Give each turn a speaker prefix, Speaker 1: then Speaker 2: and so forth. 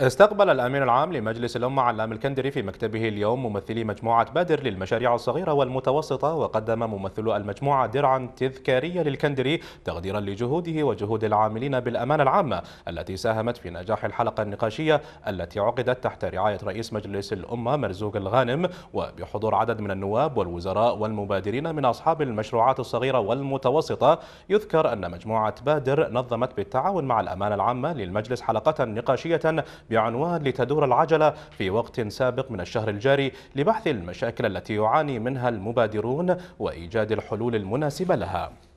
Speaker 1: استقبل الأمين العام لمجلس الأمة علام الكندري في مكتبه اليوم ممثلي مجموعة بادر للمشاريع الصغيرة والمتوسطة وقدم ممثل المجموعة درعا تذكارية للكندري تقديرا لجهوده وجهود العاملين بالأمانة العامة التي ساهمت في نجاح الحلقة النقاشية التي عقدت تحت رعاية رئيس مجلس الأمة مرزوق الغانم وبحضور عدد من النواب والوزراء والمبادرين من أصحاب المشروعات الصغيرة والمتوسطة يذكر أن مجموعة بادر نظمت بالتعاون مع الأمانة العامة للمجلس حلقة نقاشية بعنوان لتدور العجلة في وقت سابق من الشهر الجاري لبحث المشاكل التي يعاني منها المبادرون وإيجاد الحلول المناسبة لها